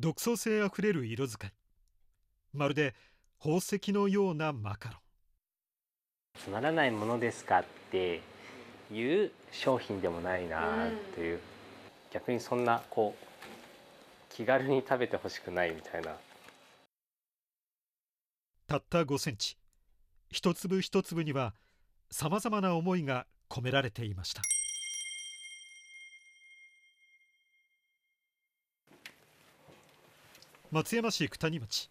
独創性あふれる色使いまるで宝石のようなマカロンつまらないものですかっていう商品でもないなという、うん、逆にそんなこう気軽に食べてほしくないみたいなたった5センチ一粒一粒にはさまざまな思いが込められていました松山市九谷町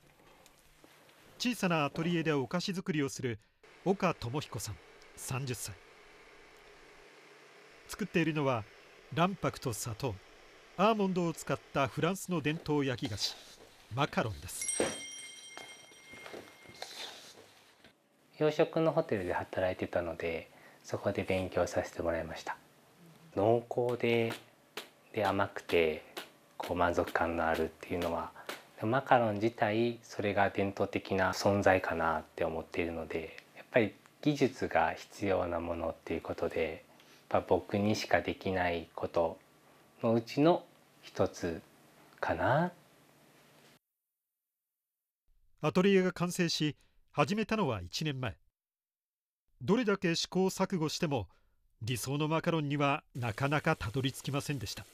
小さなアトリエでお菓子作りをする岡智彦さん30歳作っているのは卵白と砂糖アーモンドを使ったフランスの伝統焼き菓子マカロンです洋食のホテルで働いてたのでそこで勉強させてもらいました濃厚でで甘くてこう満足感のあるっていうのはマカロン自体それが伝統的な存在かなって思っているのでやっぱり技術が必要なものっていうことでやっぱ僕にしかできないことのうちの一つかなアトリエが完成し始めたのは1年前どれだけ試行錯誤しても理想のマカロンにはなかなかたどり着きませんでした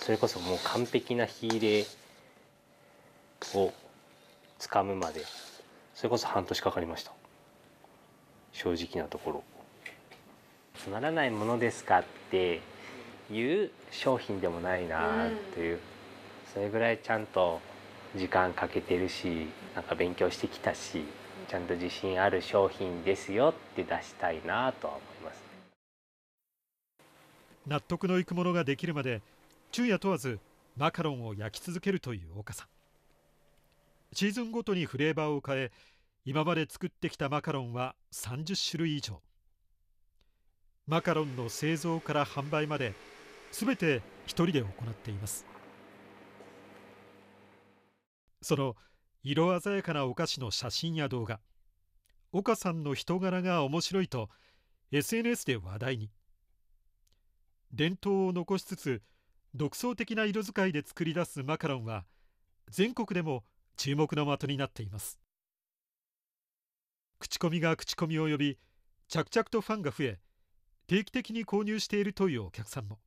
それこそもう完璧な火入れをつかむまでそれこそ半年かかりました正直なところつまらないものですかっていう商品でもないなという、うん、それぐらいちゃんと時間かけてるしなんか勉強してきたしちゃんと自信ある商品ですよって出したいなとは思います納得のいくものができるまで昼夜問わずマカロンを焼き続けるという岡さんシーズンごとにフレーバーを変え今まで作ってきたマカロンは30種類以上マカロンの製造から販売まで全て一人で行っていますその色鮮やかなお菓子の写真や動画岡さんの人柄が面白いと SNS で話題に伝統を残しつつ独創的な色使いで作り出すマカロンは全国でも注目の的になっています口コミが口コミを呼び着々とファンが増え定期的に購入しているというお客さんも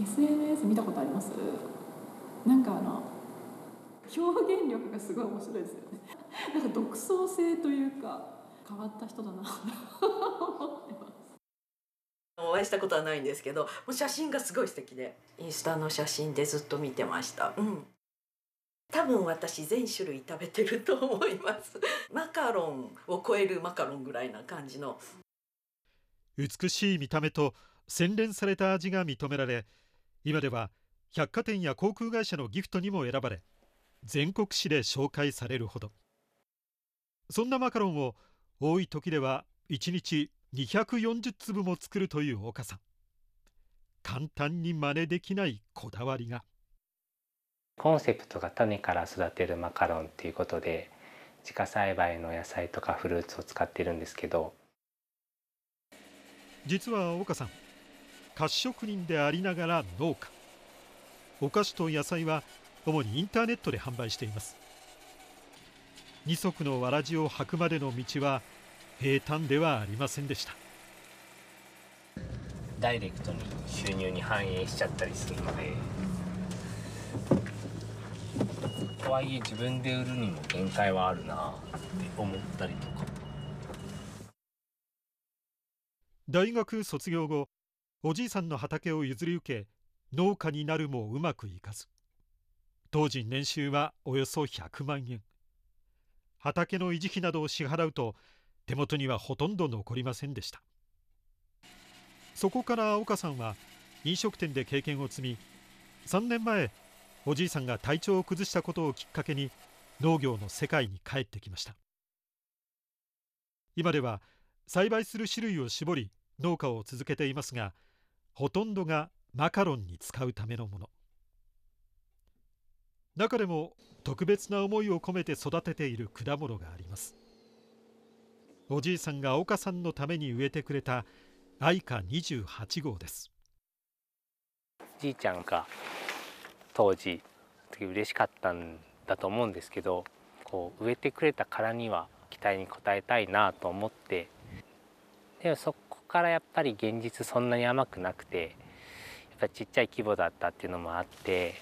SNS 見たことありますなんかあの表現力がすごい面白いですよねなんか独創性というか変わった人だなと思ってますお会いしたことはないんですけどもう写真がすごい素敵でインスタの写真でずっと見てました、うん、多分私全種類食べてると思います マカロンを超えるマカロンぐらいな感じの美しい見た目と洗練された味が認められ今では百貨店や航空会社のギフトにも選ばれ全国紙で紹介されるほどそんなマカロンを多い時では1日240粒も作るという岡さん簡単に真似できないこだわりがコンセプトが種から育てるマカロンっていうことで自家栽培の野菜とかフルーツを使ってるんですけど実は岡さん菓子職人でありながら農家お菓子と野菜は主にインターネットで販売しています二足のわらじを履くまでの道は平坦ではありませんでしたダイレクトに収入に反映しちゃったりするのでとはいえ自分で売るにも限界はあるなって思ったりとか大学卒業後おじいさんの畑を譲り受け農家になるもうまくいかず当時年収はおよそ100万円畑の維持費などを支払うと手元にはほとんど残りませんでしたそこから岡さんは飲食店で経験を積み3年前おじいさんが体調を崩したことをきっかけに農業の世界に帰ってきました今では栽培する種類を絞り農家を続けていますがほとんどがマカロンに使うためのもの中でも特別な思いを込めて育てている果物がありますおじいさんが岡さんのために植えてくれた愛花28号ですじいちゃんが当時嬉しかったんだと思うんですけどこう植えてくれたからには期待に応えたいなと思ってでもそこからやっぱり現実そんなに甘くなくてやっぱちっちゃい規模だったっていうのもあって、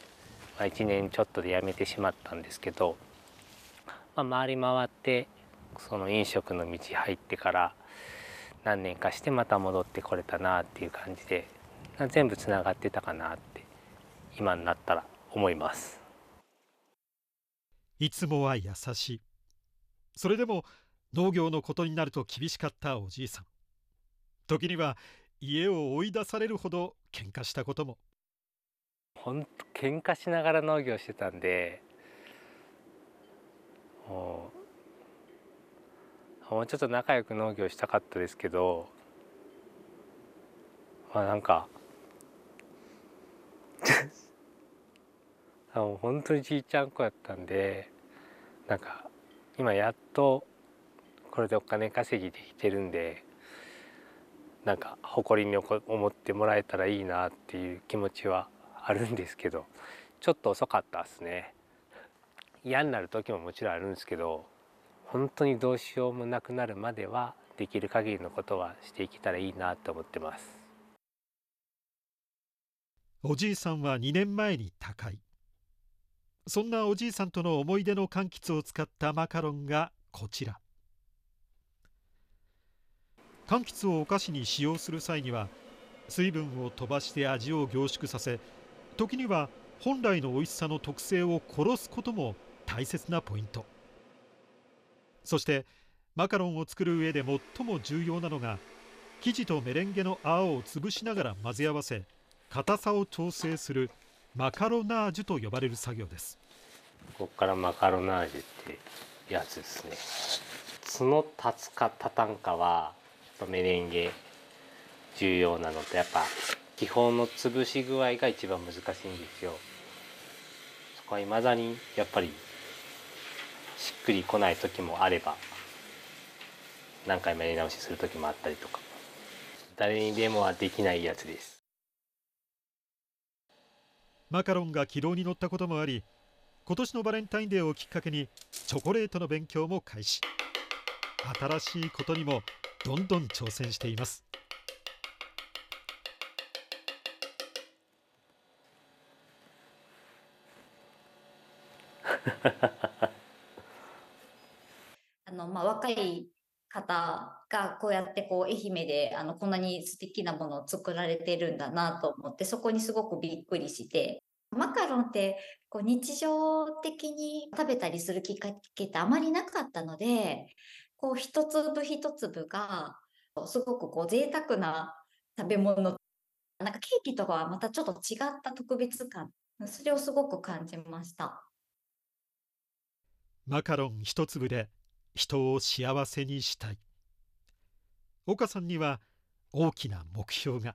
まあ、1年ちょっとでやめてしまったんですけど、まあ、回り回ってその飲食の道入ってから何年かしてまた戻ってこれたなっていう感じで全部つながってたかなって今になったら思いますいつもは優しいそれでも農業のことになると厳しかったおじいさん時には家を追い出されるほど喧嘩したこともほんと喧嘩しながら農業してたんでもうもうちょっと仲良く農業したかったですけどまあなんか もう本当にじいちゃん子やったんでなんか今やっとこれでお金稼ぎできてるんでなんか誇りに思ってもらえたらいいなっていう気持ちはあるんですけどちょっと遅かったっすね嫌になる時ももちろんあるんですけど本当にどうしようもなくなるまではできる限りのことはしていけたらいいなと思ってますおじいさんは2年前に他界そんなおじいさんとの思い出の柑橘を使ったマカロンがこちら柑橘をお菓子に使用する際には水分を飛ばして味を凝縮させ時には本来の美味しさの特性を殺すことも大切なポイントそしてマカロンを作る上で最も重要なのが生地とメレンゲの泡を潰しながら混ぜ合わせ硬さを調整するマカロナージュと呼ばれる作業ですここからマカロナージュってやつですね角立つか立たんかはメレンゲ重要なのとやっぱ気泡の潰し具合が一番難しいんですよそこはいまだにやっぱりしっくりこない時もあれば何回もやり直しする時もあったりとか誰にでもはできないやつですマカロンが軌道に乗ったこともあり今年のバレンタインデーをきっかけにチョコレートの勉強も開始新しいことにもどんどん挑戦していますハハハハい方がこうやってこう愛媛であのこんなに素敵なものを作られてるんだなと思ってそこにすごくびっくりしてマカロンってこう日常的に食べたりするきっかけってあまりなかったのでこう一粒一粒がすごくこう贅沢な食べ物なんかケーキとかはまたちょっと違った特別感それをすごく感じましたマカロン一粒で人を幸せにしたい岡さんには大きな目標が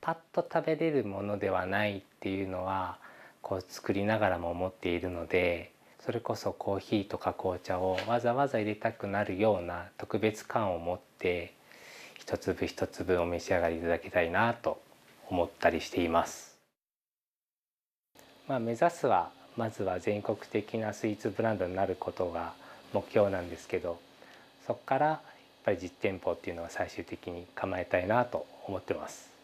パッと食べれるものではないっていうのはこう作りながらも思っているのでそれこそコーヒーとか紅茶をわざわざ入れたくなるような特別感を持って一粒一粒お召し上がりいただきたいなと思ったりしています。まあ、目指すはまずは全国的なスイーツブランドになることが目標なんですけどそこからやっぱり実店舗っていうのは最終的に構えたいなと思ってます。